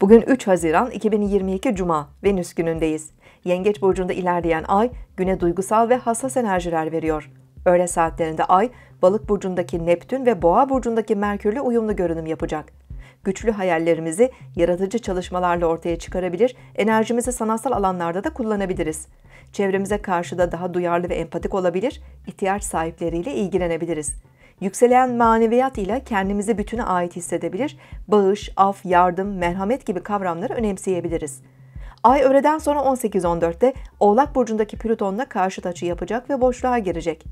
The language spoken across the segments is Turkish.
Bugün 3 Haziran 2022 Cuma, Venüs günündeyiz. Yengeç burcunda ilerleyen ay güne duygusal ve hassas enerjiler veriyor. Öğle saatlerinde ay balık burcundaki Neptün ve boğa burcundaki Merkürle uyumlu görünüm yapacak. Güçlü hayallerimizi yaratıcı çalışmalarla ortaya çıkarabilir, enerjimizi sanatsal alanlarda da kullanabiliriz. Çevremize karşı da daha duyarlı ve empatik olabilir, ihtiyaç sahipleriyle ilgilenebiliriz. Yükselen maneviyat ile kendimizi bütüne ait hissedebilir, bağış, af, yardım, merhamet gibi kavramları önemseyebiliriz. Ay öğleden sonra 18-14'te Oğlak Burcu'ndaki Plüton'la karşıt açı yapacak ve boşluğa girecek.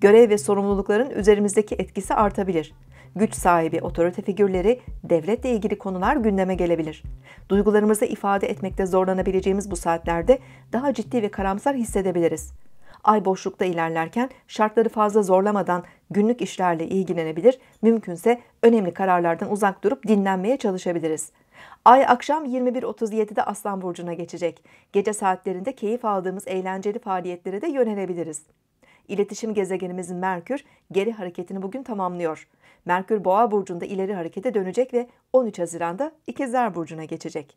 Görev ve sorumlulukların üzerimizdeki etkisi artabilir. Güç sahibi otorite figürleri, devletle ilgili konular gündeme gelebilir. Duygularımızı ifade etmekte zorlanabileceğimiz bu saatlerde daha ciddi ve karamsar hissedebiliriz. Ay boşlukta ilerlerken şartları fazla zorlamadan günlük işlerle ilgilenebilir, mümkünse önemli kararlardan uzak durup dinlenmeye çalışabiliriz. Ay akşam 21.37'de Aslan Burcu'na geçecek. Gece saatlerinde keyif aldığımız eğlenceli faaliyetlere de yönelebiliriz. İletişim gezegenimiz Merkür geri hareketini bugün tamamlıyor. Merkür Boğa burcunda ileri harekete dönecek ve 13 Haziran'da İkizler burcuna geçecek.